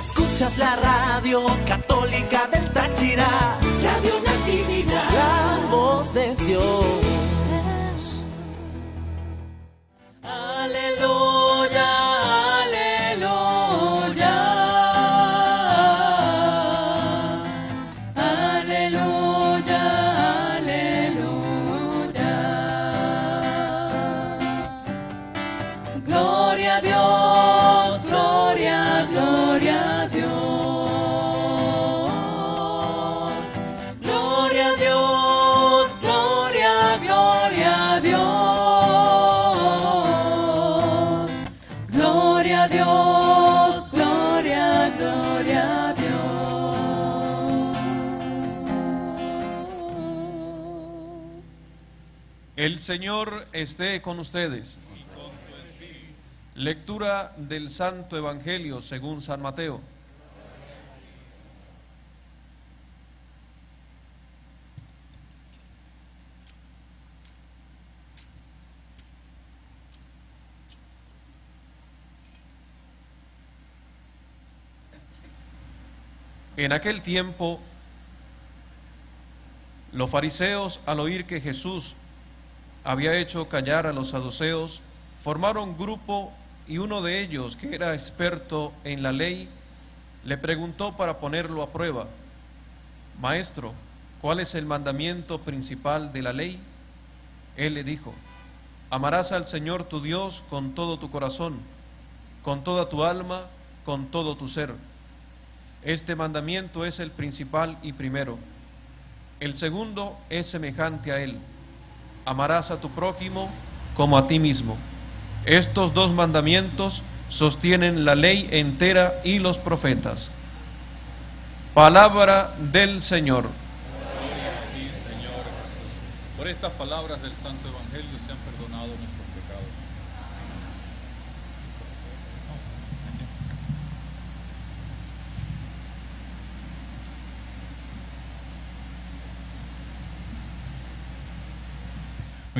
Escuchas la radio católica del Táchira Señor esté con ustedes. Lectura del Santo Evangelio según San Mateo. En aquel tiempo, los fariseos, al oír que Jesús había hecho callar a los saduceos, formaron grupo y uno de ellos, que era experto en la ley, le preguntó para ponerlo a prueba, Maestro, ¿cuál es el mandamiento principal de la ley? Él le dijo, Amarás al Señor tu Dios con todo tu corazón, con toda tu alma, con todo tu ser. Este mandamiento es el principal y primero. El segundo es semejante a él amarás a tu prójimo como a ti mismo. Estos dos mandamientos sostienen la ley entera y los profetas. Palabra del Señor. Por estas palabras del Santo Evangelio se han perdonado nuestros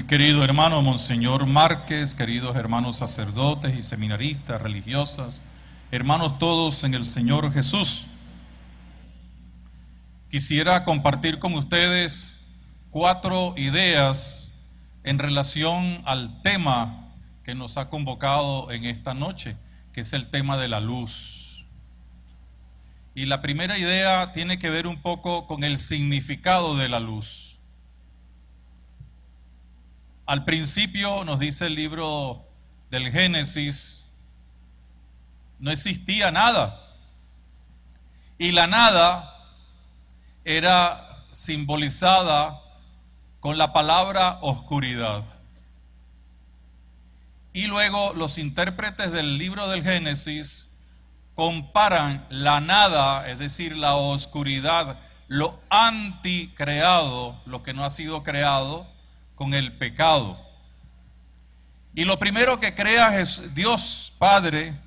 Pues, querido hermano Monseñor Márquez, queridos hermanos sacerdotes y seminaristas, religiosas, hermanos todos en el Señor Jesús, quisiera compartir con ustedes cuatro ideas en relación al tema que nos ha convocado en esta noche, que es el tema de la luz. Y la primera idea tiene que ver un poco con el significado de la luz. Al principio, nos dice el libro del Génesis, no existía nada. Y la nada era simbolizada con la palabra oscuridad. Y luego los intérpretes del libro del Génesis comparan la nada, es decir, la oscuridad, lo anticreado, lo que no ha sido creado, con el pecado. Y lo primero que crea Dios Padre,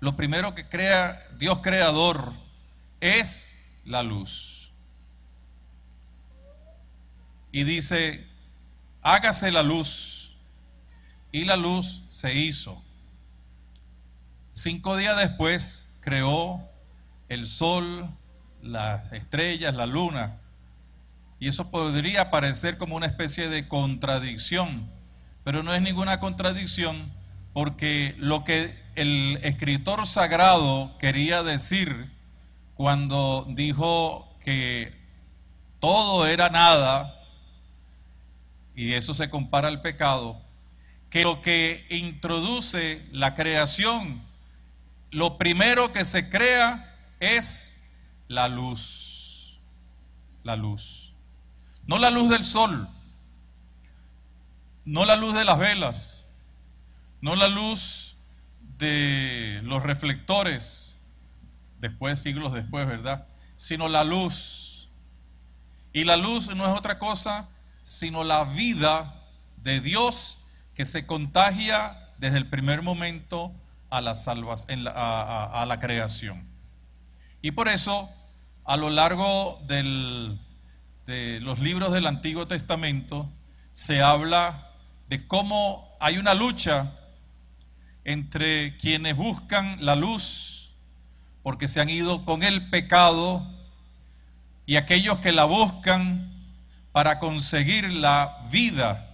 lo primero que crea Dios Creador es la luz. Y dice, hágase la luz. Y la luz se hizo. Cinco días después creó el sol, las estrellas, la luna. Y eso podría parecer como una especie de contradicción, pero no es ninguna contradicción porque lo que el escritor sagrado quería decir cuando dijo que todo era nada, y eso se compara al pecado, que lo que introduce la creación, lo primero que se crea es la luz, la luz. No la luz del sol, no la luz de las velas, no la luz de los reflectores, después, siglos después, ¿verdad? Sino la luz. Y la luz no es otra cosa sino la vida de Dios que se contagia desde el primer momento a la, a la creación. Y por eso, a lo largo del de los libros del Antiguo Testamento se habla de cómo hay una lucha entre quienes buscan la luz porque se han ido con el pecado y aquellos que la buscan para conseguir la vida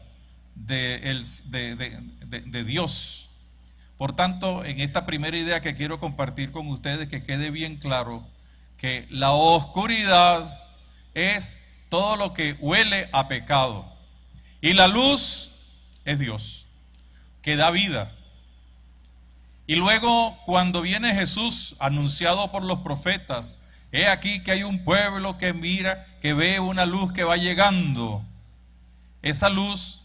de, Dios. Por tanto, en esta primera idea que quiero compartir con ustedes, que quede bien claro que la oscuridad es todo lo que huele a pecado. Y la luz es Dios, que da vida. Y luego cuando viene Jesús anunciado por los profetas, he aquí que hay un pueblo que mira, que ve una luz que va llegando. Esa luz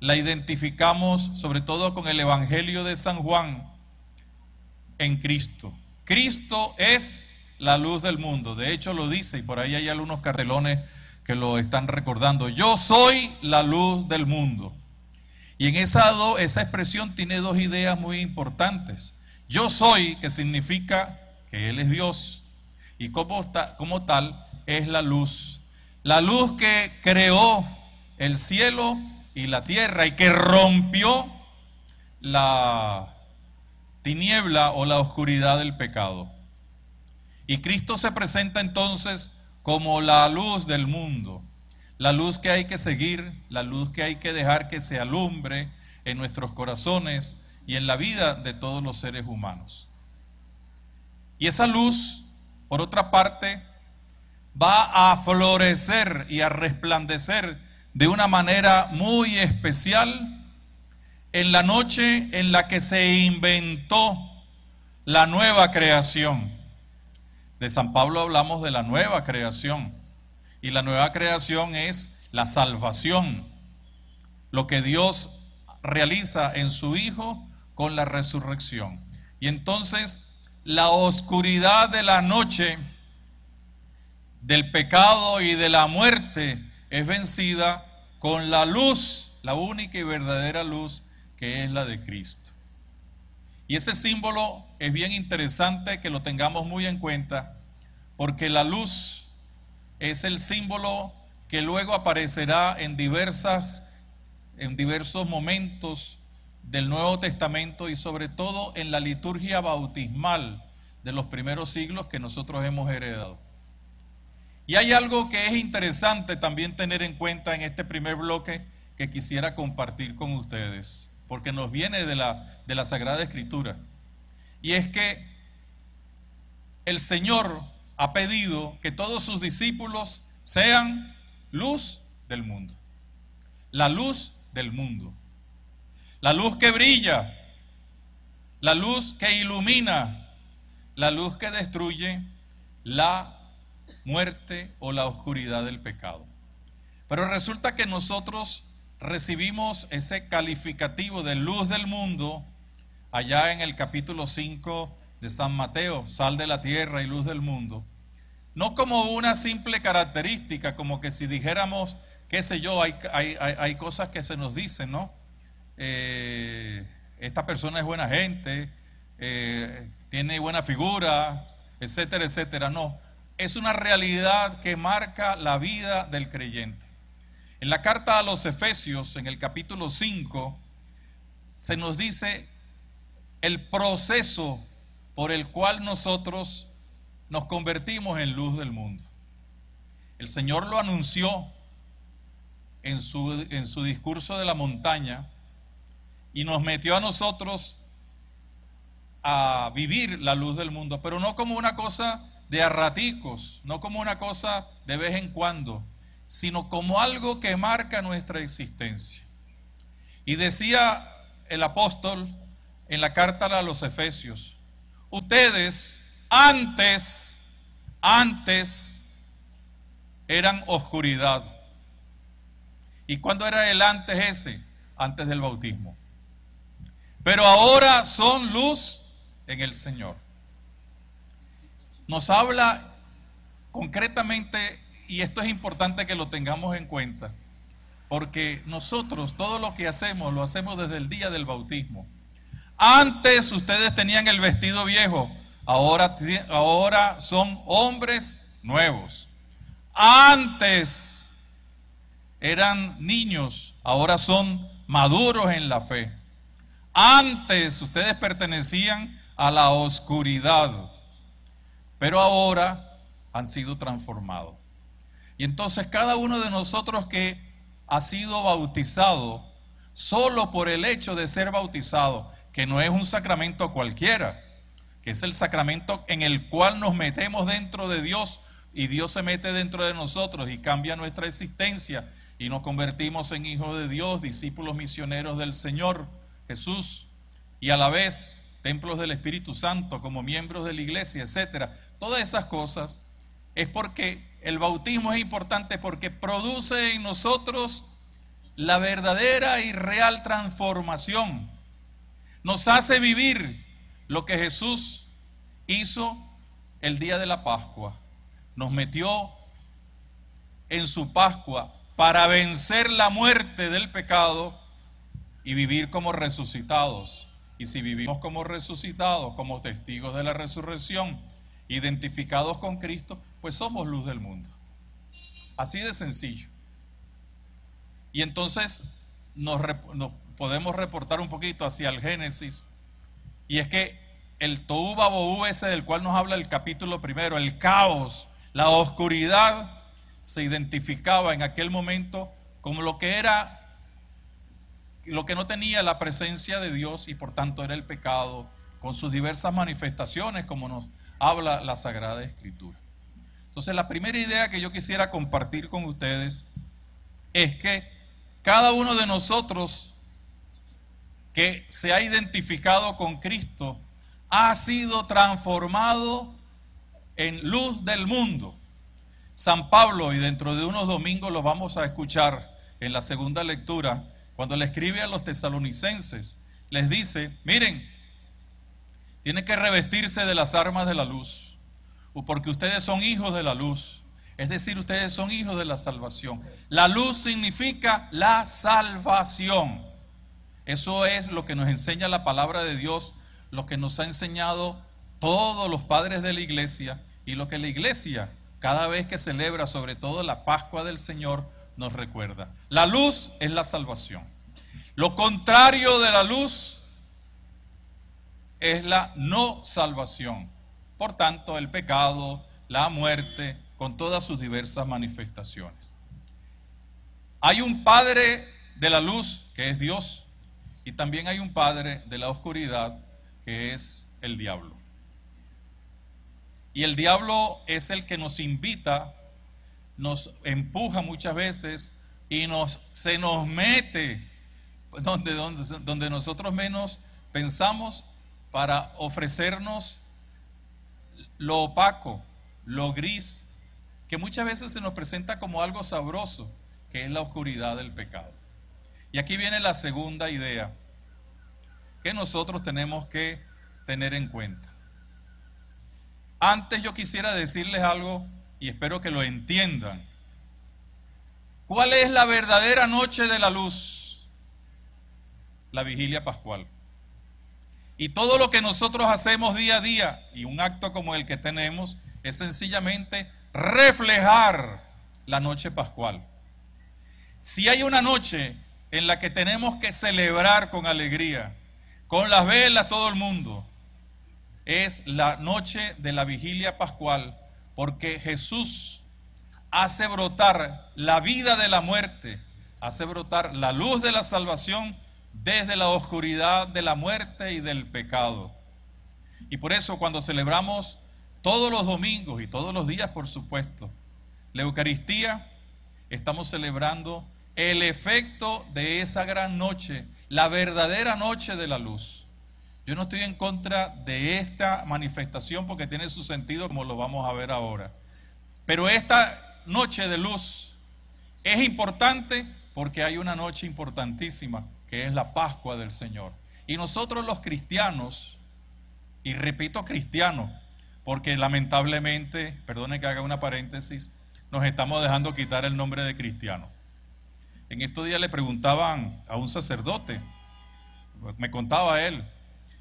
la identificamos sobre todo con el Evangelio de San Juan en Cristo. Cristo es la luz del mundo. De hecho lo dice y por ahí hay algunos cartelones que lo están recordando. Yo soy la luz del mundo. Y en esa, esa expresión tiene dos ideas muy importantes. Yo soy, que significa que Él es Dios, y como, como tal es la luz. La luz que creó el cielo y la tierra y que rompió la tiniebla o la oscuridad del pecado. Y Cristo se presenta entonces como la luz del mundo, la luz que hay que seguir, la luz que hay que dejar que se alumbre en nuestros corazones y en la vida de todos los seres humanos. Y esa luz, por otra parte, va a florecer y a resplandecer de una manera muy especial en la noche en la que se inventó la nueva creación de San Pablo hablamos de la nueva creación. Y la nueva creación es la salvación. Lo que Dios realiza en su Hijo con la resurrección. Y entonces la oscuridad de la noche, del pecado y de la muerte es vencida con la luz, la única y verdadera luz que es la de Cristo. Y ese símbolo es bien interesante que lo tengamos muy en cuenta, porque la luz es el símbolo que luego aparecerá en diversas en diversos momentos del Nuevo Testamento y sobre todo en la liturgia bautismal de los primeros siglos que nosotros hemos heredado. Y hay algo que es interesante también tener en cuenta en este primer bloque que quisiera compartir con ustedes, porque nos viene de la, de la Sagrada Escritura. Y es que el Señor ha pedido que todos sus discípulos sean luz del mundo. La luz del mundo. La luz que brilla. La luz que ilumina. La luz que destruye la muerte o la oscuridad del pecado. Pero resulta que nosotros recibimos ese calificativo de luz del mundo allá en el capítulo 5 de San Mateo, sal de la tierra y luz del mundo, no como una simple característica, como que si dijéramos, qué sé yo, hay, hay, cosas que se nos dicen, ¿no? Eh, esta persona es buena gente, eh, tiene buena figura, etcétera, etcétera. No, es una realidad que marca la vida del creyente. En la carta a los Efesios, en el capítulo 5, se nos dice el proceso por el cual nosotros nos convertimos en luz del mundo. El Señor lo anunció en su, en su discurso de la montaña y nos metió a nosotros a vivir la luz del mundo, pero no como una cosa de arraticos, no como una cosa de vez en cuando, sino como algo que marca nuestra existencia. Y decía el apóstol en la carta a los Efesios. Ustedes antes, antes eran oscuridad. ¿Y cuándo era el antes ese? Antes del bautismo. Pero ahora son luz en el Señor. Nos habla concretamente, y esto es importante que lo tengamos en cuenta, porque nosotros todo lo que hacemos lo hacemos desde el día del bautismo. Antes ustedes tenían el vestido viejo, ahora, ahora son hombres nuevos. Antes eran niños, ahora son maduros en la fe. Antes ustedes pertenecían a la oscuridad, pero ahora han sido transformados. Y entonces cada uno de nosotros que ha sido bautizado, solo por el hecho de ser bautizado, que no es un sacramento cualquiera, que es el sacramento en el cual nos metemos dentro de Dios y Dios se mete dentro de nosotros y cambia nuestra existencia y nos convertimos en hijos de Dios, discípulos misioneros del Señor Jesús y a la vez templos del Espíritu Santo como miembros de la iglesia, etcétera. Todas esas cosas es porque el bautismo es importante porque produce en nosotros la verdadera y real transformación nos hace vivir lo que Jesús hizo el día de la Pascua. Nos metió en su Pascua para vencer la muerte del pecado y vivir como resucitados. Y si vivimos como resucitados, como testigos de la resurrección, identificados con Cristo, pues somos luz del mundo. Así de sencillo. Y entonces nos, podemos reportar un poquito hacia el Génesis, y es que el Touba Boú ese del cual nos habla el capítulo primero, el caos, la oscuridad, se identificaba en aquel momento como lo que era lo que no tenía la presencia de Dios y por tanto era el pecado, con sus diversas manifestaciones, como nos habla la Sagrada Escritura. Entonces, la primera idea que yo quisiera compartir con ustedes es que cada uno de nosotros que se ha identificado con Cristo ha sido transformado en luz del mundo. San Pablo, y dentro de unos domingos lo vamos a escuchar en la segunda lectura, cuando le escribe a los tesalonicenses, les dice, miren, tienen que revestirse de las armas de la luz, porque ustedes son hijos de la luz, es decir, ustedes son hijos de la salvación. La luz significa la salvación. Eso es lo que nos enseña la palabra de Dios, lo que nos ha enseñado todos los padres de la iglesia y lo que la iglesia cada vez que celebra, sobre todo la Pascua del Señor, nos recuerda. La luz es la salvación. Lo contrario de la luz es la no salvación. Por tanto, el pecado, la muerte, con todas sus diversas manifestaciones. Hay un Padre de la luz, que es Dios, y también hay un padre de la oscuridad que es el diablo. Y el diablo es el que nos invita, nos empuja muchas veces y nos, se nos mete donde, donde, donde nosotros menos pensamos para ofrecernos lo opaco, lo gris, que muchas veces se nos presenta como algo sabroso, que es la oscuridad del pecado. Y aquí viene la segunda idea que nosotros tenemos que tener en cuenta. Antes yo quisiera decirles algo y espero que lo entiendan. ¿Cuál es la verdadera noche de la luz? La vigilia pascual. Y todo lo que nosotros hacemos día a día y un acto como el que tenemos es sencillamente reflejar la noche pascual. Si hay una noche en la que tenemos que celebrar con alegría, con las velas todo el mundo. Es la noche de la vigilia pascual, porque Jesús hace brotar la vida de la muerte, hace brotar la luz de la salvación desde la oscuridad de la muerte y del pecado. Y por eso cuando celebramos todos los domingos y todos los días, por supuesto, la Eucaristía, estamos celebrando el efecto de esa gran noche, la verdadera noche de la luz. Yo no estoy en contra de esta manifestación porque tiene su sentido como lo vamos a ver ahora. Pero esta noche de luz es importante porque hay una noche importantísima que es la Pascua del Señor. Y nosotros los cristianos, y repito cristianos, porque lamentablemente, perdone que haga una paréntesis, nos estamos dejando quitar el nombre de cristiano. En estos días le preguntaban a un sacerdote, me contaba él,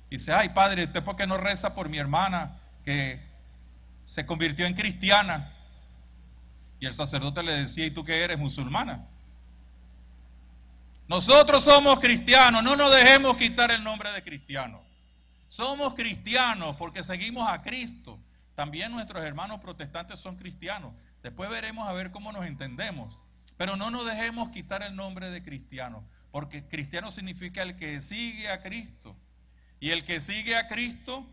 dice, ay padre, ¿usted por qué no reza por mi hermana que se convirtió en cristiana? Y el sacerdote le decía, ¿y tú qué eres musulmana? Nosotros somos cristianos, no nos dejemos quitar el nombre de cristiano. Somos cristianos porque seguimos a Cristo. También nuestros hermanos protestantes son cristianos. Después veremos a ver cómo nos entendemos. Pero no nos dejemos quitar el nombre de cristiano, porque cristiano significa el que sigue a Cristo. Y el que sigue a Cristo,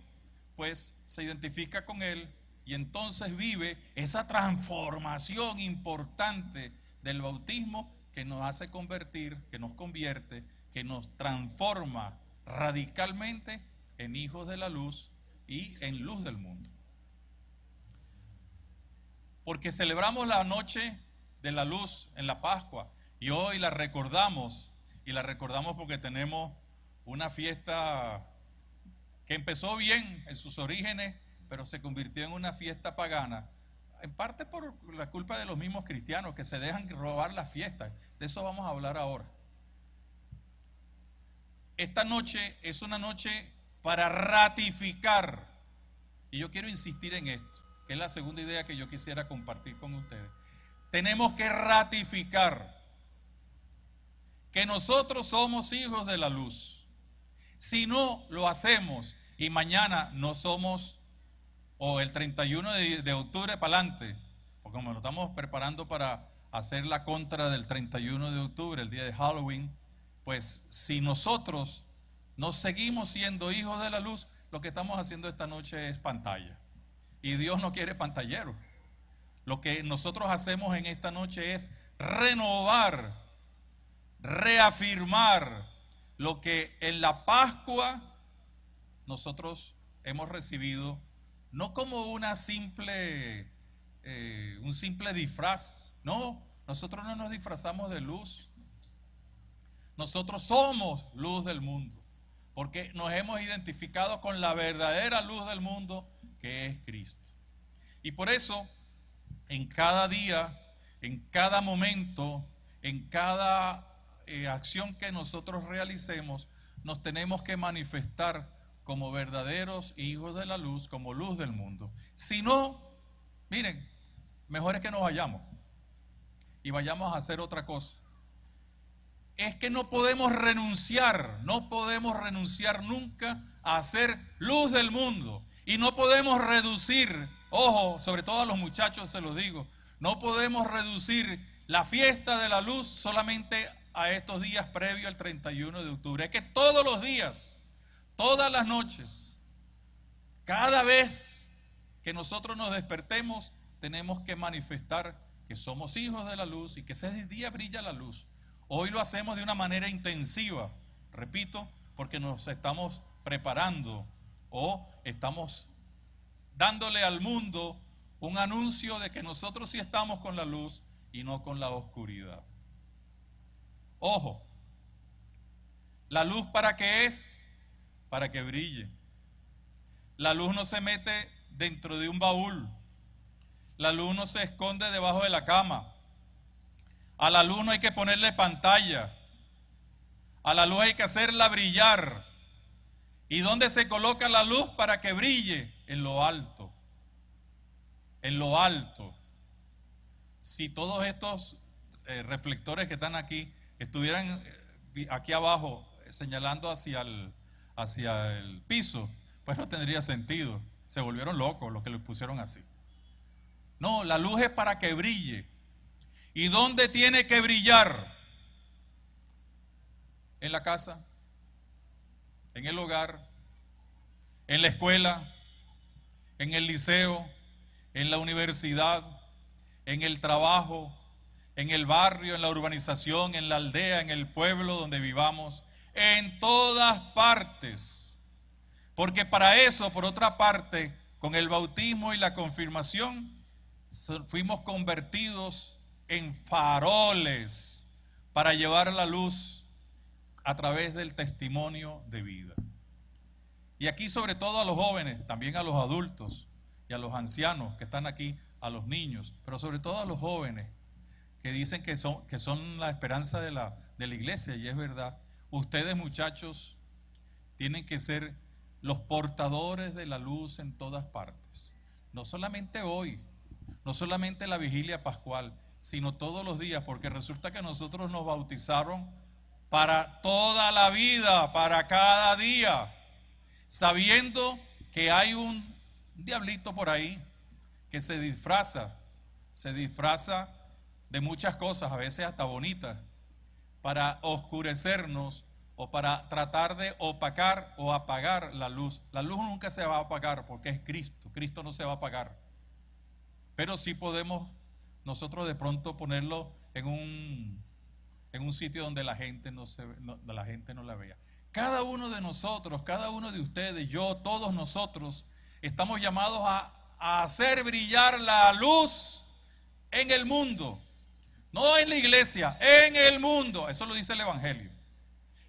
pues se identifica con Él y entonces vive esa transformación importante del bautismo que nos hace convertir, que nos convierte, que nos transforma radicalmente en hijos de la luz y en luz del mundo. Porque celebramos la noche de la luz en la Pascua. Y hoy la recordamos, y la recordamos porque tenemos una fiesta que empezó bien en sus orígenes, pero se convirtió en una fiesta pagana, en parte por la culpa de los mismos cristianos que se dejan robar las fiestas. De eso vamos a hablar ahora. Esta noche es una noche para ratificar, y yo quiero insistir en esto, que es la segunda idea que yo quisiera compartir con ustedes tenemos que ratificar que nosotros somos hijos de la luz. Si no lo hacemos y mañana no somos, o el 31 de, octubre para adelante, porque como lo estamos preparando para hacer la contra del 31 de octubre, el día de Halloween, pues si nosotros no seguimos siendo hijos de la luz, lo que estamos haciendo esta noche es pantalla. Y Dios no quiere pantalleros. Lo que nosotros hacemos en esta noche es renovar, reafirmar lo que en la Pascua nosotros hemos recibido, no como una simple, eh, un simple disfraz, no, nosotros no nos disfrazamos de luz, nosotros somos luz del mundo, porque nos hemos identificado con la verdadera luz del mundo que es Cristo. Y por eso en cada día, en cada momento, en cada eh, acción que nosotros realicemos, nos tenemos que manifestar como verdaderos hijos de la luz, como luz del mundo. Si no, miren, mejor es que nos vayamos y vayamos a hacer otra cosa. Es que no podemos renunciar, no podemos renunciar nunca a ser luz del mundo y no podemos reducir Ojo, sobre todo a los muchachos se los digo, no podemos reducir la fiesta de la luz solamente a estos días previos al 31 de octubre. Es que todos los días, todas las noches, cada vez que nosotros nos despertemos, tenemos que manifestar que somos hijos de la luz y que ese día brilla la luz. Hoy lo hacemos de una manera intensiva, repito, porque nos estamos preparando o estamos dándole al mundo un anuncio de que nosotros sí estamos con la luz y no con la oscuridad. Ojo, la luz para qué es? Para que brille. La luz no se mete dentro de un baúl. La luz no se esconde debajo de la cama. A la luz no hay que ponerle pantalla. A la luz hay que hacerla brillar. ¿Y dónde se coloca la luz para que brille? en lo alto, en lo alto. Si todos estos eh, reflectores que están aquí estuvieran eh, aquí abajo eh, señalando hacia el, hacia el piso, pues no tendría sentido. Se volvieron locos los que lo pusieron así. No, la luz es para que brille. ¿Y dónde tiene que brillar? En la casa, en el hogar, en la escuela, en el liceo, en la universidad, en el trabajo, en el barrio, en la urbanización, en la aldea, en el pueblo donde vivamos, en todas partes. Porque para eso, por otra parte, con el bautismo y la confirmación, fuimos convertidos en faroles para llevar la luz a través del testimonio de vida. Y aquí sobre todo a los jóvenes, también a los adultos y a los ancianos que están aquí, a los niños, pero sobre todo a los jóvenes que dicen que son, que son la esperanza de la, de la iglesia, y es verdad. Ustedes muchachos tienen que ser los portadores de la luz en todas partes. No solamente hoy, no solamente la vigilia pascual, sino todos los días, porque resulta que nosotros nos bautizaron para toda la vida, para cada día sabiendo que hay un diablito por ahí que se disfraza, se disfraza de muchas cosas, a veces hasta bonitas, para oscurecernos o para tratar de opacar o apagar la luz. La luz nunca se va a apagar porque es Cristo, Cristo no se va a apagar. Pero sí podemos nosotros de pronto ponerlo en un, en un sitio donde la gente no, se, la gente no la vea. Cada uno de nosotros, cada uno de ustedes, yo, todos nosotros, estamos llamados a, hacer brillar la luz en el mundo. No en la iglesia, en el mundo. Eso lo dice el Evangelio.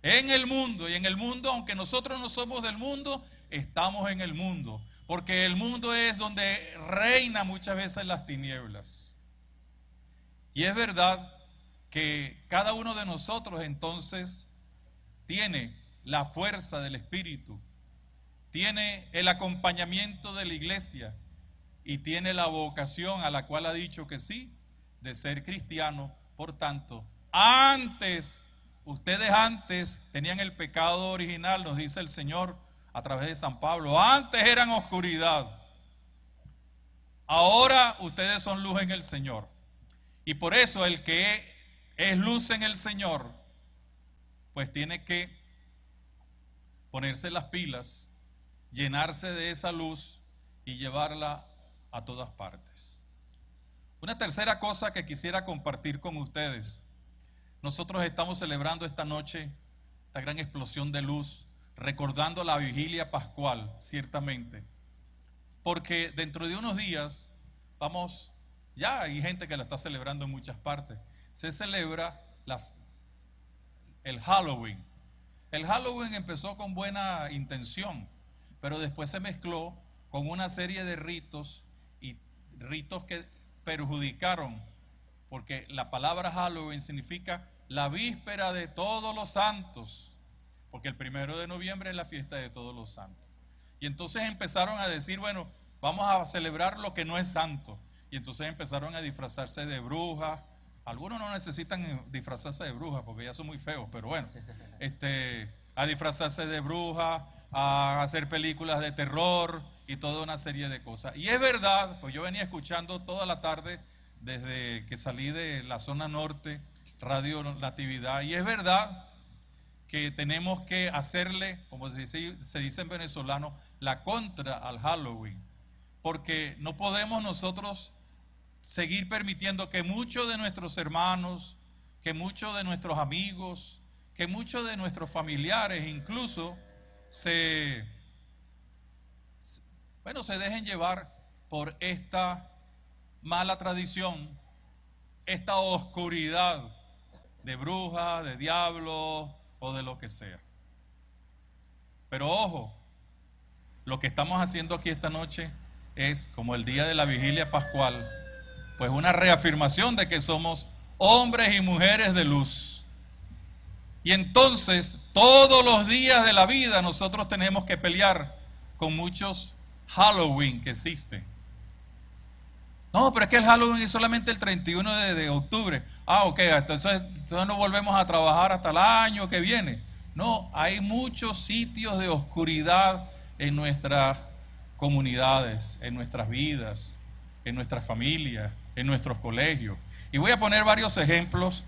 En el mundo. Y en el mundo, aunque nosotros no somos del mundo, estamos en el mundo. Porque el mundo es donde reina muchas veces las tinieblas. Y es verdad que cada uno de nosotros entonces tiene la fuerza del Espíritu, tiene el acompañamiento de la iglesia y tiene la vocación a la cual ha dicho que sí, de ser cristiano. Por tanto, antes, ustedes antes tenían el pecado original, nos dice el Señor a través de San Pablo, antes eran oscuridad. Ahora ustedes son luz en el Señor. Y por eso el que es luz en el Señor, pues tiene que ponerse las pilas, llenarse de esa luz y llevarla a todas partes. Una tercera cosa que quisiera compartir con ustedes. Nosotros estamos celebrando esta noche esta gran explosión de luz, recordando la vigilia pascual, ciertamente. Porque dentro de unos días vamos, ya hay gente que la está celebrando en muchas partes. Se celebra el Halloween, el Halloween empezó con buena intención, pero después se mezcló con una serie de ritos y ritos que perjudicaron, porque la palabra Halloween significa la víspera de todos los santos, porque el primero de noviembre es la fiesta de todos los santos. Y entonces empezaron a decir, bueno, vamos a celebrar lo que no es santo. Y entonces empezaron a disfrazarse de brujas, algunos no necesitan disfrazarse de bruja porque ya son muy feos, pero bueno, este, a disfrazarse de bruja, a hacer películas de terror y toda una serie de cosas. Y es verdad, pues yo venía escuchando toda la tarde desde que salí de la zona norte, Radio Natividad, y es verdad que tenemos que hacerle, como se se dice en venezolano, la contra al Halloween, porque no podemos nosotros seguir permitiendo que muchos de nuestros hermanos, que muchos de nuestros amigos, que muchos de nuestros familiares incluso se, bueno, se dejen llevar por esta mala tradición, esta oscuridad de bruja, de diablo o de lo que sea. Pero ojo, lo que estamos haciendo aquí esta noche es, como el día de la vigilia pascual, pues una reafirmación de que somos hombres y mujeres de luz. Y entonces todos los días de la vida nosotros tenemos que pelear con muchos Halloween que existen. No, pero es que el Halloween es solamente el 31 de, octubre. Ah, ok, entonces, entonces no volvemos a trabajar hasta el año que viene. No, hay muchos sitios de oscuridad en nuestras comunidades, en nuestras vidas, en nuestras familias, en nuestros colegios. Y voy a poner varios ejemplos,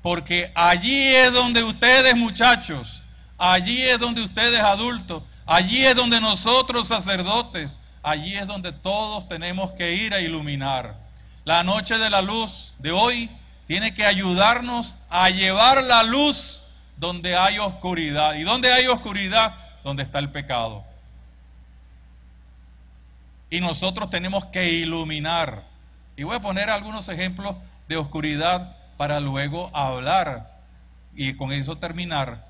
porque allí es donde ustedes muchachos, allí es donde ustedes adultos, allí es donde nosotros sacerdotes, allí es donde todos tenemos que ir a iluminar. La noche de la luz de hoy tiene que ayudarnos a llevar la luz donde hay oscuridad. ¿Y donde hay oscuridad? Donde está el pecado. Y nosotros tenemos que iluminar. Y voy a poner algunos ejemplos de oscuridad para luego hablar y con eso terminar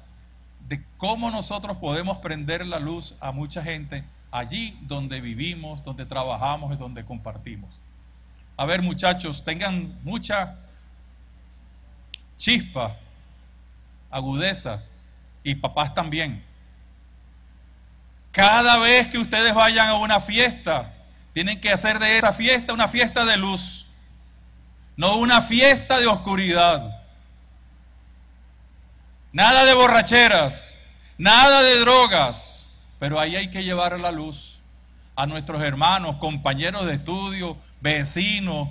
de cómo nosotros podemos prender la luz a mucha gente allí donde vivimos, donde trabajamos y donde compartimos. A ver muchachos, tengan mucha chispa, agudeza y papás también. Cada vez que ustedes vayan a una fiesta, tienen que hacer de esa fiesta una fiesta de luz, no una fiesta de oscuridad. Nada de borracheras, nada de drogas, pero ahí hay que llevar la luz a nuestros hermanos, compañeros de estudio, vecinos,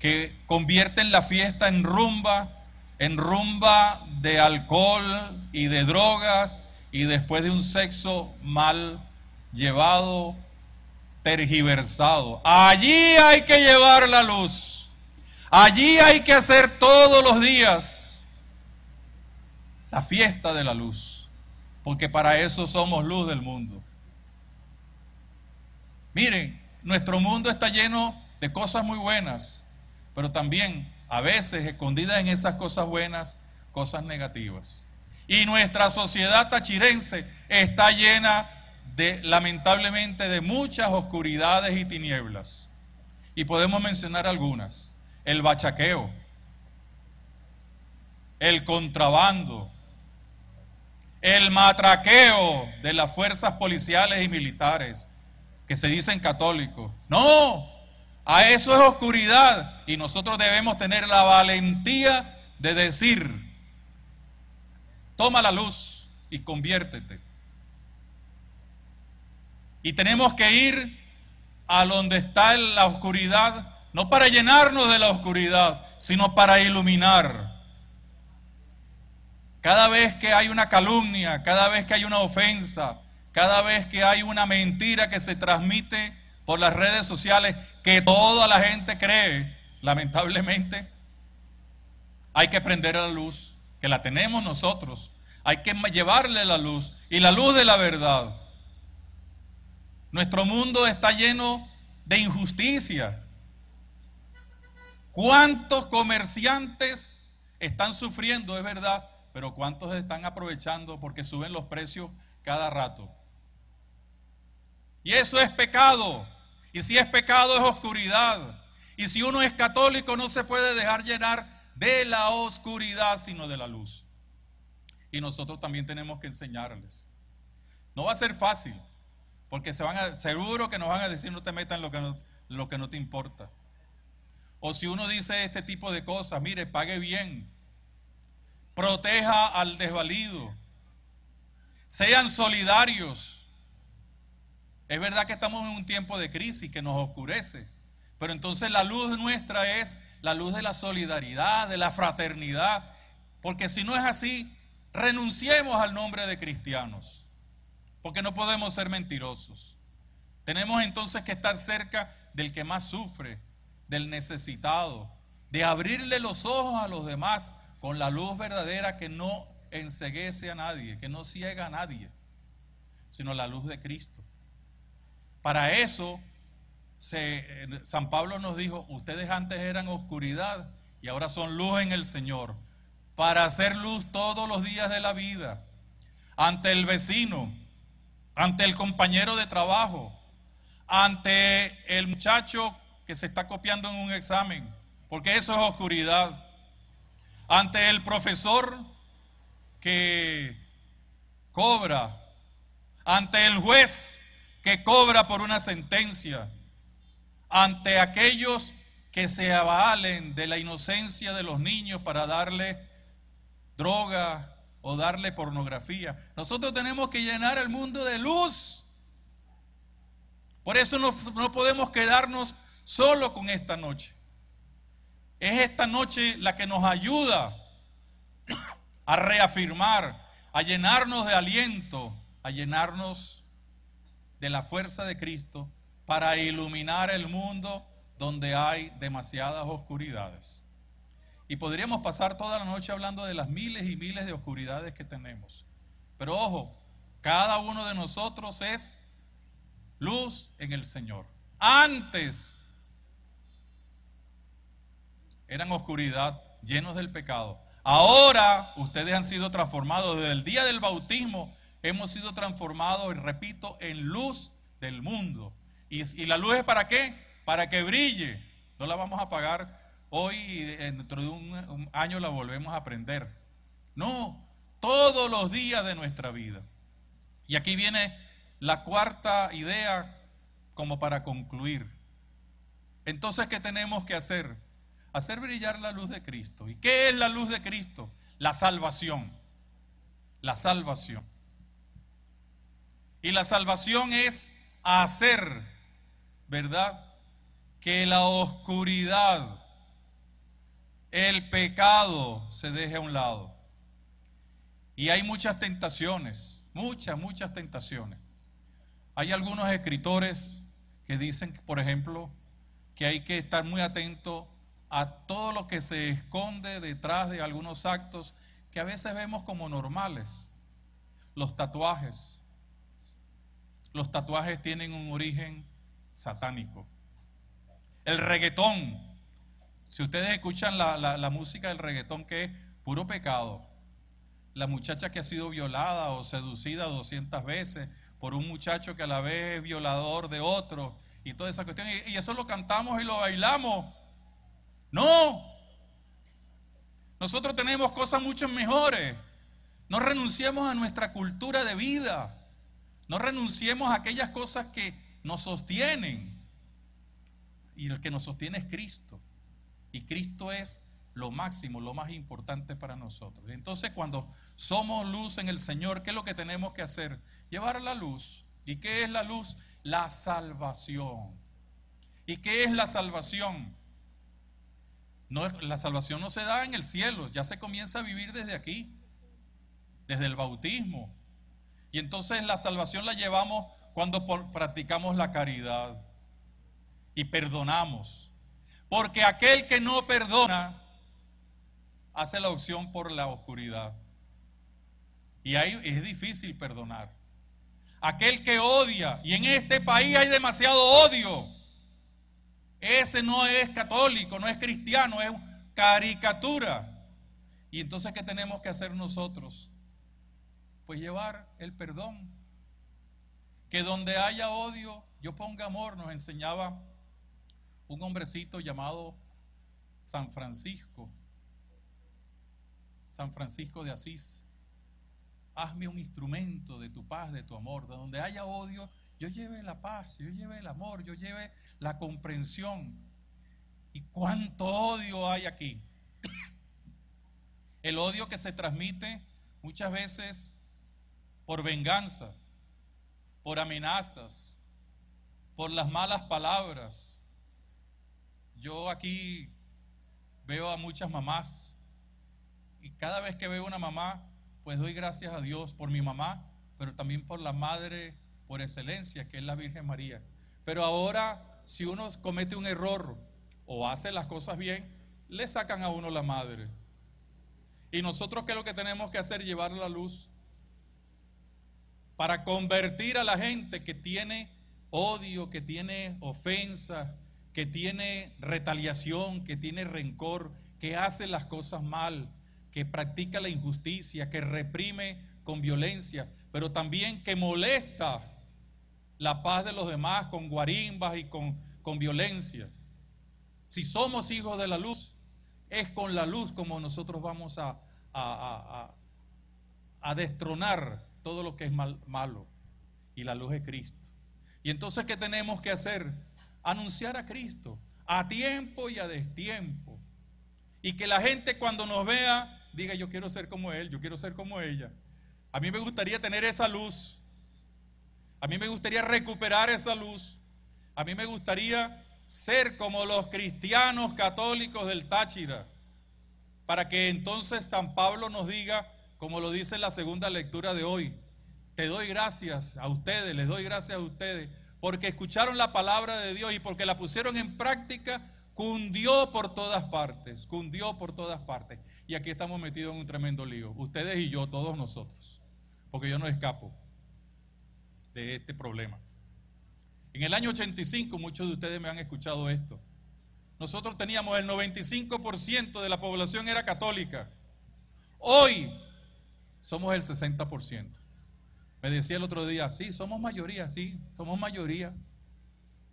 que convierten la fiesta en rumba, en rumba de alcohol y de drogas y después de un sexo mal llevado tergiversado. Allí hay que llevar la luz. Allí hay que hacer todos los días la fiesta de la luz. Porque para eso somos luz del mundo. Miren, nuestro mundo está lleno de cosas muy buenas, pero también a veces escondidas en esas cosas buenas, cosas negativas. Y nuestra sociedad tachirense está llena de, lamentablemente, de muchas oscuridades y tinieblas. Y podemos mencionar algunas. El bachaqueo, el contrabando, el matraqueo de las fuerzas policiales y militares que se dicen católicos. No, a eso es oscuridad y nosotros debemos tener la valentía de decir, toma la luz y conviértete. Y tenemos que ir a donde está la oscuridad, no para llenarnos de la oscuridad, sino para iluminar. Cada vez que hay una calumnia, cada vez que hay una ofensa, cada vez que hay una mentira que se transmite por las redes sociales, que toda la gente cree, lamentablemente, hay que prender la luz, que la tenemos nosotros. Hay que llevarle la luz y la luz de la verdad. Nuestro mundo está lleno de injusticia. ¿Cuántos comerciantes están sufriendo, es verdad, pero cuántos están aprovechando porque suben los precios cada rato? Y eso es pecado. Y si es pecado es oscuridad. Y si uno es católico no se puede dejar llenar de la oscuridad, sino de la luz. Y nosotros también tenemos que enseñarles. No va a ser fácil. Porque se van a, seguro que nos van a decir no te metan lo que lo que no te importa. O si uno dice este tipo de cosas, mire, pague bien, proteja al desvalido, sean solidarios. Es verdad que estamos en un tiempo de crisis que nos oscurece, pero entonces la luz nuestra es la luz de la solidaridad, de la fraternidad, porque si no es así, renunciemos al nombre de cristianos porque no podemos ser mentirosos. Tenemos entonces que estar cerca del que más sufre, del necesitado, de abrirle los ojos a los demás con la luz verdadera que no enseguece a nadie, que no ciega a nadie, sino la luz de Cristo. Para eso, San Pablo nos dijo, ustedes antes eran oscuridad y ahora son luz en el Señor, para hacer luz todos los días de la vida, ante el vecino, ante el compañero de trabajo, ante el muchacho que se está copiando en un examen, porque eso es oscuridad, ante el profesor que cobra, ante el juez que cobra por una sentencia, ante aquellos que se avalen de la inocencia de los niños para darle droga, o darle pornografía. Nosotros tenemos que llenar el mundo de luz. Por eso no, no podemos quedarnos solo con esta noche. Es esta noche la que nos ayuda a reafirmar, a llenarnos de aliento, a llenarnos de la fuerza de Cristo para iluminar el mundo donde hay demasiadas oscuridades. Y podríamos pasar toda la noche hablando de las miles y miles de oscuridades que tenemos. Pero ojo, cada uno de nosotros es luz en el Señor. Antes eran oscuridad, llenos del pecado. Ahora ustedes han sido transformados. Desde el día del bautismo hemos sido transformados, repito, en luz del mundo. ¿Y, y la luz es para qué? Para que brille. No la vamos a apagar hoy eh, dentro de un, año la volvemos a aprender. No, todos los días de nuestra vida. Y aquí viene la cuarta idea como para concluir. Entonces, ¿qué tenemos que hacer? Hacer brillar la luz de Cristo. ¿Y qué es la luz de Cristo? La salvación. La salvación. Y la salvación es hacer, ¿verdad? Que la oscuridad el pecado se deje a un lado. Y hay muchas tentaciones, muchas, muchas tentaciones. Hay algunos escritores que dicen, por ejemplo, que hay que estar muy atento a todo lo que se esconde detrás de algunos actos que a veces vemos como normales. Los tatuajes. Los tatuajes tienen un origen satánico. El reggaetón si ustedes escuchan la, música del reggaetón que es puro pecado, la muchacha que ha sido violada o seducida 200 veces por un muchacho que a la vez es violador de otro y toda esa cuestión, y, y eso lo cantamos y lo bailamos. No, nosotros tenemos cosas mucho mejores. No renunciemos a nuestra cultura de vida. No renunciemos a aquellas cosas que nos sostienen. Y el que nos sostiene es Cristo. Y Cristo es lo máximo, lo más importante para nosotros. Entonces cuando somos luz en el Señor, ¿qué es lo que tenemos que hacer? Llevar la luz. ¿Y qué es la luz? La salvación. ¿Y qué es la salvación? No, la salvación no se da en el cielo, ya se comienza a vivir desde aquí, desde el bautismo. Y entonces la salvación la llevamos cuando practicamos la caridad y perdonamos porque aquel que no perdona hace la opción por la oscuridad. Y ahí es difícil perdonar. Aquel que odia, y en este país hay demasiado odio, ese no es católico, no es cristiano, es caricatura. Y entonces, ¿qué tenemos que hacer nosotros? Pues llevar el perdón. Que donde haya odio, yo ponga amor, nos enseñaba un hombrecito llamado San Francisco, San Francisco de Asís. Hazme un instrumento de tu paz, de tu amor, de donde haya odio, yo lleve la paz, yo lleve el amor, yo lleve la comprensión. ¿Y cuánto odio hay aquí? El odio que se transmite muchas veces por venganza, por amenazas, por las malas palabras, yo aquí veo a muchas mamás y cada vez que veo una mamá, pues doy gracias a Dios por mi mamá, pero también por la madre por excelencia, que es la Virgen María. Pero ahora, si uno comete un error o hace las cosas bien, le sacan a uno la madre. Y nosotros qué es lo que tenemos que hacer, llevar la luz para convertir a la gente que tiene odio, que tiene ofensa, que tiene retaliación, que tiene rencor, que hace las cosas mal, que practica la injusticia, que reprime con violencia, pero también que molesta la paz de los demás con guarimbas y con, con violencia. Si somos hijos de la luz, es con la luz como nosotros vamos a, a, destronar todo lo que es malo. Y la luz es Cristo. Y entonces, ¿qué tenemos que hacer? anunciar a Cristo a tiempo y a destiempo. Y que la gente cuando nos vea diga, yo quiero ser como Él, yo quiero ser como ella. A mí me gustaría tener esa luz. A mí me gustaría recuperar esa luz. A mí me gustaría ser como los cristianos católicos del Táchira. Para que entonces San Pablo nos diga, como lo dice la segunda lectura de hoy, te doy gracias a ustedes, les doy gracias a ustedes porque escucharon la palabra de Dios y porque la pusieron en práctica, cundió por todas partes, cundió por todas partes. Y aquí estamos metidos en un tremendo lío, ustedes y yo, todos nosotros, porque yo no escapo de este problema. En el año 85, muchos de ustedes me han escuchado esto, nosotros teníamos el 95% de la población era católica. Hoy somos el 60%. Me decía el otro día, sí, somos mayoría, sí, somos mayoría.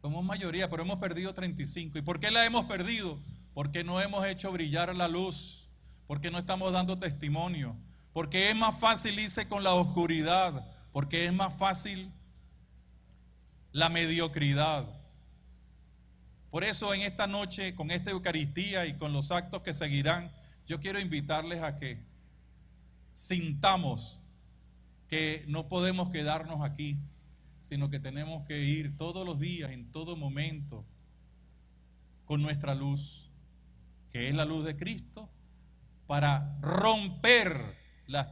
Somos mayoría, pero hemos perdido 35. ¿Y por qué la hemos perdido? Porque no hemos hecho brillar la luz, porque no estamos dando testimonio, porque es más fácil irse con la oscuridad, porque es más fácil la mediocridad. Por eso en esta noche, con esta Eucaristía y con los actos que seguirán, yo quiero invitarles a que sintamos que no podemos quedarnos aquí, sino que tenemos que ir todos los días, en todo momento, con nuestra luz, que es la luz de Cristo, para romper las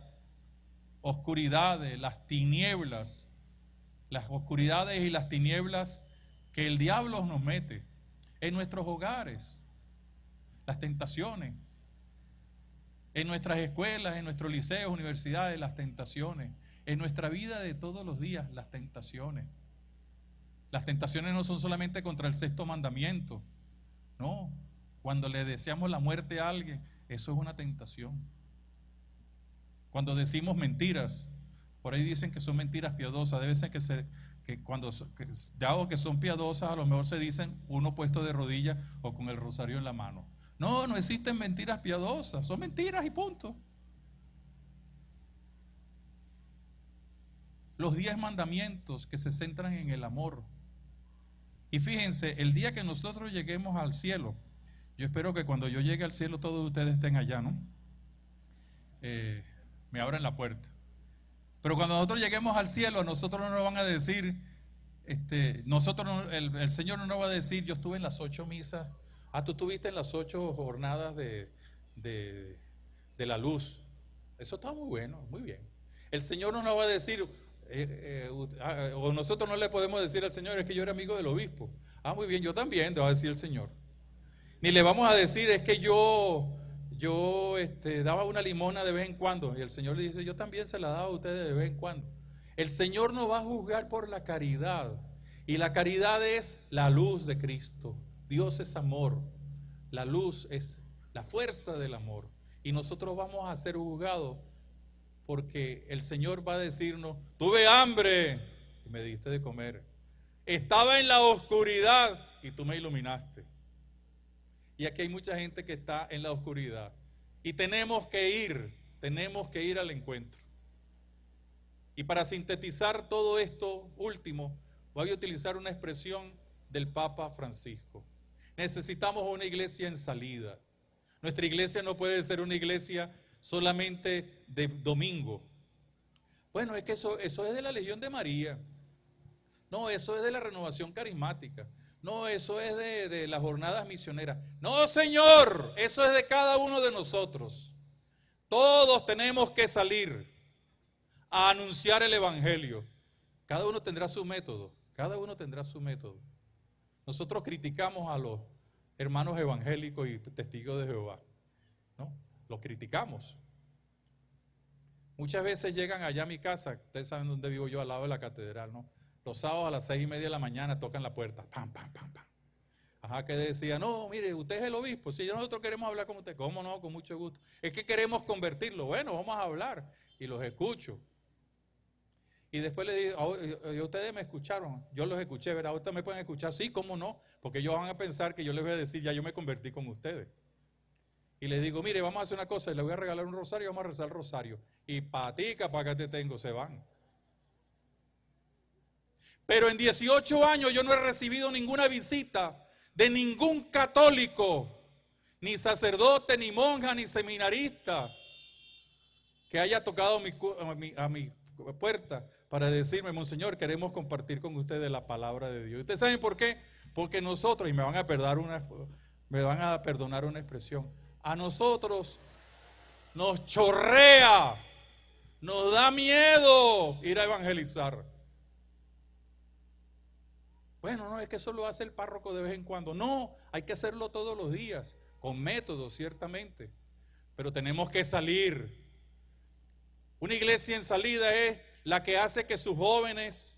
oscuridades, las tinieblas, las oscuridades y las tinieblas que el diablo nos mete en nuestros hogares, las tentaciones, en nuestras escuelas, en nuestros liceos, universidades, las tentaciones, en nuestra vida de todos los días, las tentaciones. Las tentaciones no son solamente contra el sexto mandamiento, no. Cuando le deseamos la muerte a alguien, eso es una tentación. Cuando decimos mentiras, por ahí dicen que son mentiras piadosas, debe ser que, se, cuando, ya dado que son piadosas, a lo mejor se dicen uno puesto de rodillas o con el rosario en la mano. No, no existen mentiras piadosas, son mentiras y punto. los diez mandamientos que se centran en el amor. Y fíjense, el día que nosotros lleguemos al cielo, yo espero que cuando yo llegue al cielo todos ustedes estén allá, ¿no? Eh, me abran la puerta. Pero cuando nosotros lleguemos al cielo, nosotros no nos van a decir, este, nosotros, el, Señor no nos va a decir, yo estuve en las ocho misas, ah, tú estuviste en las ocho jornadas de, de la luz. Eso está muy bueno, muy bien. El Señor no nos va a decir, eh, eh, ah, eh, o nosotros no le podemos decir al Señor, es que yo era amigo del obispo. Ah, muy bien, yo también, le va a decir el Señor. Ni le vamos a decir, es que yo, yo este, daba una limona de vez en cuando. Y el Señor le dice, yo también se la daba a ustedes de vez en cuando. El Señor nos va a juzgar por la caridad. Y la caridad es la luz de Cristo. Dios es amor. La luz es la fuerza del amor. Y nosotros vamos a ser juzgados porque el Señor va a decirnos, tuve hambre y me diste de comer. Estaba en la oscuridad y tú me iluminaste. Y aquí hay mucha gente que está en la oscuridad. Y tenemos que ir, tenemos que ir al encuentro. Y para sintetizar todo esto último, voy a utilizar una expresión del Papa Francisco. Necesitamos una iglesia en salida. Nuestra iglesia no puede ser una iglesia solamente de domingo. Bueno, es que eso, eso es de la Legión de María. No, eso es de la renovación carismática. No, eso es de, de las jornadas misioneras. No, Señor, eso es de cada uno de nosotros. Todos tenemos que salir a anunciar el Evangelio. Cada uno tendrá su método, cada uno tendrá su método. Nosotros criticamos a los hermanos evangélicos y testigos de Jehová, ¿no? Los criticamos. Muchas veces llegan allá a mi casa, ustedes saben dónde vivo yo, al lado de la catedral, ¿no? Los sábados a las seis y media de la mañana tocan la puerta, pam, pam, pam, pam. Ajá, que decía, no, mire, usted es el obispo, si nosotros queremos hablar con usted, ¿cómo no? Con mucho gusto. Es que queremos convertirlo, bueno, vamos a hablar. Y los escucho. Y después le digo, oh, eh, eh, ustedes me escucharon, yo los escuché, ¿verdad? Ustedes me pueden escuchar, sí, ¿cómo no? Porque ellos van a pensar que yo les voy a decir, ya yo me convertí con ustedes y les digo, mire, vamos a hacer una cosa, le voy a regalar un rosario vamos a rezar el rosario. Y patica, para que te tengo, se van. Pero en 18 años yo no he recibido ninguna visita de ningún católico, ni sacerdote, ni monja, ni seminarista, que haya tocado a mi, puerta para decirme, Monseñor, queremos compartir con ustedes la palabra de Dios. ¿Ustedes saben por qué? Porque nosotros, y me van a una, me van a perdonar una expresión, a nosotros nos chorrea, nos da miedo ir a evangelizar. Bueno, no es que eso lo hace el párroco de vez en cuando. No, hay que hacerlo todos los días, con método, ciertamente. Pero tenemos que salir. Una iglesia en salida es la que hace que sus jóvenes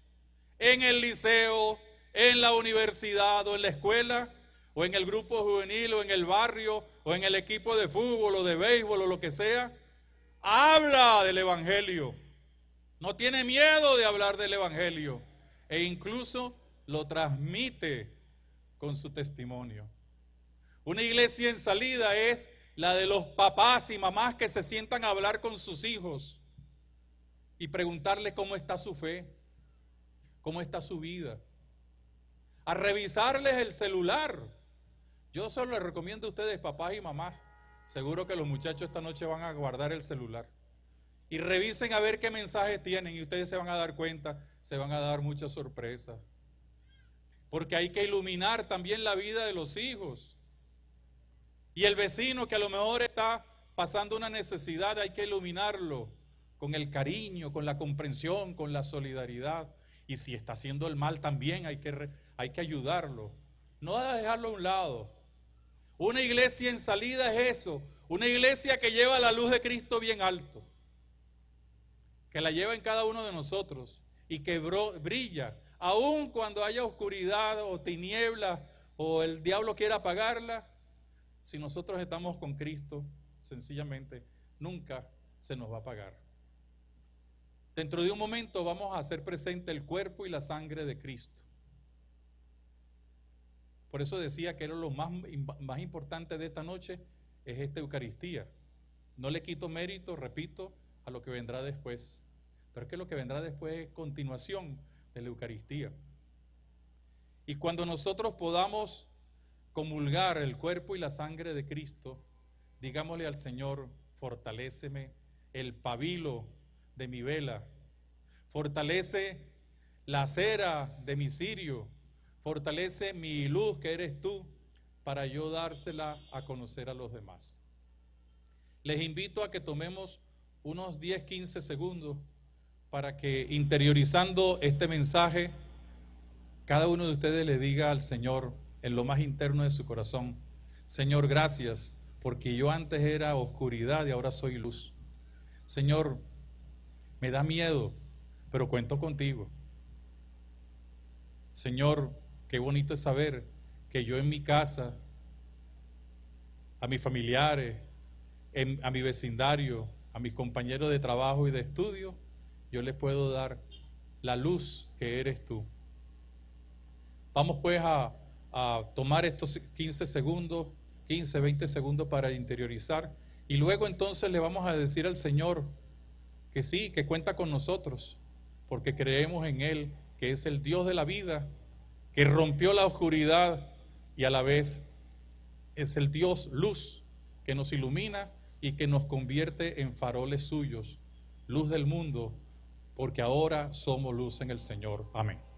en el liceo, en la universidad o en la escuela, o en el grupo juvenil o en el barrio o en el equipo de fútbol o de béisbol o lo que sea, habla del Evangelio. No tiene miedo de hablar del Evangelio e incluso lo transmite con su testimonio. Una iglesia en salida es la de los papás y mamás que se sientan a hablar con sus hijos y preguntarle cómo está su fe, cómo está su vida, a revisarles el celular yo solo les recomiendo a ustedes, papás y mamás, seguro que los muchachos esta noche van a guardar el celular. Y revisen a ver qué mensajes tienen y ustedes se van a dar cuenta, se van a dar muchas sorpresas. Porque hay que iluminar también la vida de los hijos. Y el vecino que a lo mejor está pasando una necesidad, hay que iluminarlo con el cariño, con la comprensión, con la solidaridad. Y si está haciendo el mal también hay que, hay que ayudarlo. No dejarlo a un lado, una iglesia en salida es eso, una iglesia que lleva la luz de Cristo bien alto, que la lleva en cada uno de nosotros y que brilla, aun cuando haya oscuridad o tinieblas o el diablo quiera apagarla, si nosotros estamos con Cristo, sencillamente nunca se nos va a apagar. Dentro de un momento vamos a hacer presente el cuerpo y la sangre de Cristo. Por eso decía que era lo más, importante de esta noche, es esta Eucaristía. No le quito mérito, repito, a lo que vendrá después. Pero es que lo que vendrá después es continuación de la Eucaristía. Y cuando nosotros podamos comulgar el cuerpo y la sangre de Cristo, digámosle al Señor, Fortaleceme el pabilo de mi vela, fortalece la cera de mi cirio, Fortalece mi luz que eres tú para yo dársela a conocer a los demás. Les invito a que tomemos unos 10, 15 segundos para que interiorizando este mensaje, cada uno de ustedes le diga al Señor en lo más interno de su corazón, Señor, gracias, porque yo antes era oscuridad y ahora soy luz. Señor, me da miedo, pero cuento contigo. Señor, Qué bonito es saber que yo en mi casa, a mis familiares, a mi vecindario, a mis compañeros de trabajo y de estudio, yo les puedo dar la luz que eres tú. Vamos pues a, a tomar estos 15 segundos, 15, 20 segundos para interiorizar y luego entonces le vamos a decir al Señor que sí, que cuenta con nosotros, porque creemos en Él, que es el Dios de la vida que rompió la oscuridad y a la vez es el Dios luz que nos ilumina y que nos convierte en faroles suyos, luz del mundo, porque ahora somos luz en el Señor. Amén.